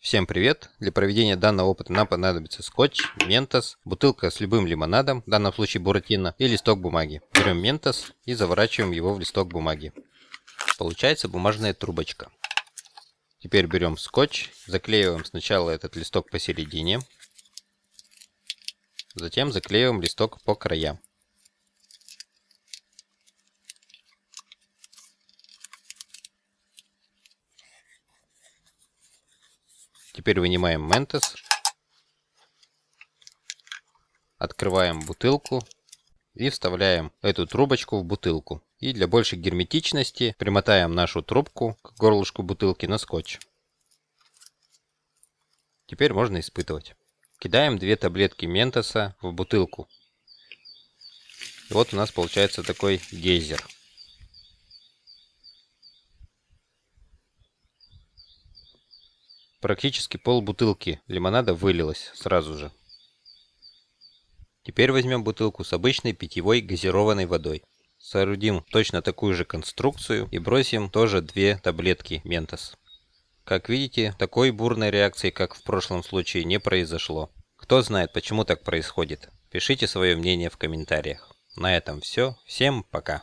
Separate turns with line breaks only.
Всем привет! Для проведения данного опыта нам понадобится скотч, ментос, бутылка с любым лимонадом, в данном случае буратино, и листок бумаги. Берем ментос и заворачиваем его в листок бумаги. Получается бумажная трубочка. Теперь берем скотч, заклеиваем сначала этот листок посередине, затем заклеиваем листок по краям. Теперь вынимаем Ментос. Открываем бутылку и вставляем эту трубочку в бутылку. И для большей герметичности примотаем нашу трубку к горлышку бутылки на скотч. Теперь можно испытывать. Кидаем две таблетки ментоса в бутылку. И вот у нас получается такой гейзер. Практически полбутылки лимонада вылилось сразу же. Теперь возьмем бутылку с обычной питьевой газированной водой. Соорудим точно такую же конструкцию и бросим тоже две таблетки ментос. Как видите, такой бурной реакции, как в прошлом случае, не произошло. Кто знает, почему так происходит? Пишите свое мнение в комментариях. На этом все. Всем пока.